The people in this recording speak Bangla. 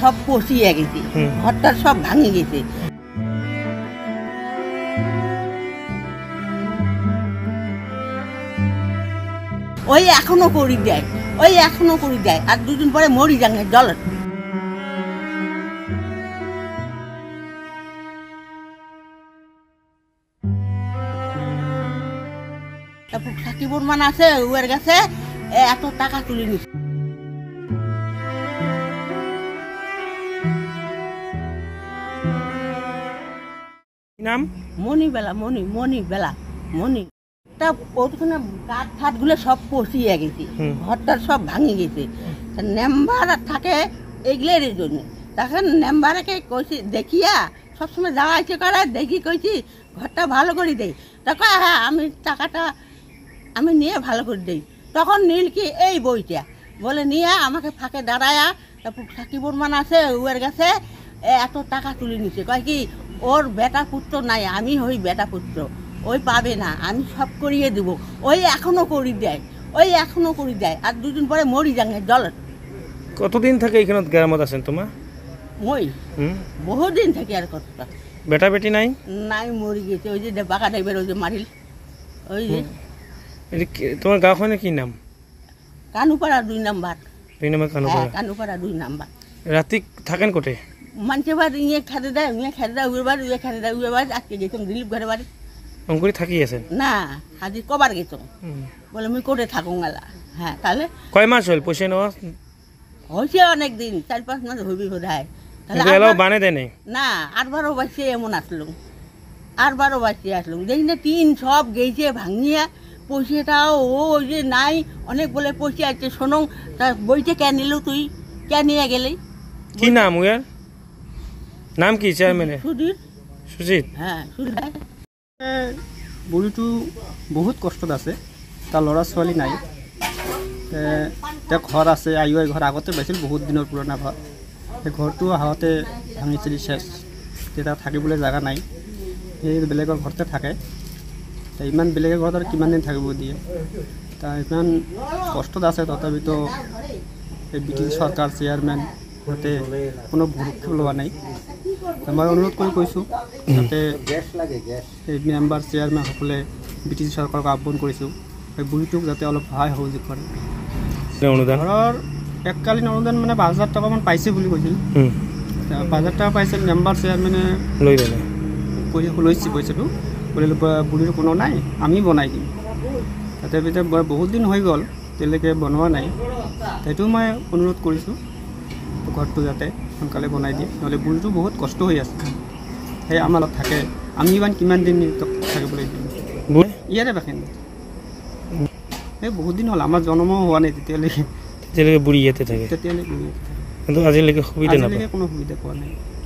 সব গেছে ঘরটার সব ভাঙে গেছে ওই এখনো করি দেয় ওই এখনো করি দেয় আর দুদিন পরে মরি জল থাকিব মান আছে ওর কাছে এত টাকা তুলে নিচ্ছে নাম মণিবেলা মণি বেলা মণি তা ওখানে গাছ ফাটগুলো সব পচিয়ে গেছে ঘরটার সব ভাঙে গেছে নেম্বার থাকে এগুলোর জন্য তখন নেম্বারকে কইছি দেখিয়া সবসময় যাওয়া আছে করে দেখি কইছি ঘরটা ভালো করে দেই তখন হ্যাঁ আমি টাকাটা আমি নিয়ে ভালো করে দেই তখন নীল কি এই বইটা বলে নিয়ে আমাকে ফাঁকে দাঁড়ায়া তারপর সাকিবুর মান আছে উয়ের কাছে এত টাকা তুলে নিছে কয় কি ওর বেটা পুত্র নাই আমি হই বেটা পুত্র ওই পাবে না আমি সব করিয়ে দেবো ওই এখনো করি দেয় ওই এখনো করি দেয় আর দুদিন পরে মরি যাং জল কতদিন থেকে এখানে গ্রামত আছেন তোমার মই বহুদিন থেকে আর কতটা বেটা বেটি নাই নাই মরি গেছে ওই যে বাঁকা টাইপের ওই যে মারিল ওই যে তোমার গাঁওখনে কি নাম কানুপাড়া দুই নাম্বার দুই নাম্বার কানুপাড়া হ্যাঁ, কানুপাড়া দুই নাম্বার রাতি থাকেন কোটে মানুষের বাড়ি ইয়ে খেতে দেয় ইয়ে খেতে দেয় উড়ে বাড়ি ইয়ে খেতে দেয় উড়ে বাড়ি আজকে গেছিলাম দিলীপ ঘরে বাড়ি অঙ্কুরি থাকি আছেন না আজি কবার গেছো বলে আমি কোটে থাকো গেলা হ্যাঁ তাহলে কয় মাস হল পয়সা নেওয়া হয়েছে অনেক দিন চার পাঁচ মাস হবি বোধ হয় বানে না আরবারও বাঁচিয়ে এমন আসলুম আরবারও বাঁচিয়ে আসলুম দেখি না তিন সব গেছে ভাঙিয়া পয়সাটাও ও যে নাই অনেক বলে পয়সা আছে শোনো তা বইটা কেন নিল তুই কেন নিয়ে গেলি কি নাম ওয়ার নাম কি চেয়াৰমেনে সুজিত বুঢ়ীটো বহুত কষ্টত আছে তাৰ ল'ৰা ছোৱালী নাই তেওঁ ঘৰ আছে আই ঘৰ আগতে পাইছিল বহুত দিনৰ পুৰণা ঘৰ সেই ঘৰটো আহোঁতে ভাঙিছিল চেচ তেতিয়া থাকিবলৈ জেগা নাই সেই বেলেগৰ ঘৰতে থাকে ইমান বেলেগৰ ঘৰত আৰু কিমান দিন থাকিব দিয়ে তাৰ ইমান কষ্টত আছে তথাপিতো এই ব্ৰিটিছ চৰকাৰ চেয়াৰমেন সিহঁতে কোনো ভূক্ষেপ লোৱা নাই এবাৰ অনুৰোধ কৰি কৈছোঁ যাতে এই মেম্বাৰ চেয়াৰমেনসকলে ব্ৰিটিছ চৰকাৰক আহ্বান কৰিছোঁ সেই বুঢ়ীটোক যাতে অলপ সহায় সহযোগ কৰে ঘৰৰ এককালীন অনুদান মানে পাঁচ হাজাৰ টকামান পাইছে বুলি কৈছিল পাঁচ হাজাৰ টকা পাইছে মেম্বাৰ চেয়াৰমেনে লৈ ল'লে লৈছে পইচাটো বুলিলো বুঢ়ীৰ কোনো নাই আমি বনাই দিম তাতে পিছত বহুত দিন হৈ গ'ল তেওঁলোকে বনোৱা নাই সেইটো মই অনুৰোধ কৰিছোঁ ঘৰটো যাতে সকালে বনায় দিয়ে নলে বুড়িটো বহুত কষ্ট হৈ আছে সেই আমাৰ লগত থাকে আমি ইমান কিমান দিন থাকবো ইয়াৰে বাকিন এই বহুদিন হল আমাৰ জন্ম হোৱা নাই তেতিয়ালৈকে বুড়ি ইয়াতে থাকে আজিলেক কোনো সুবিধা পোৱা নাই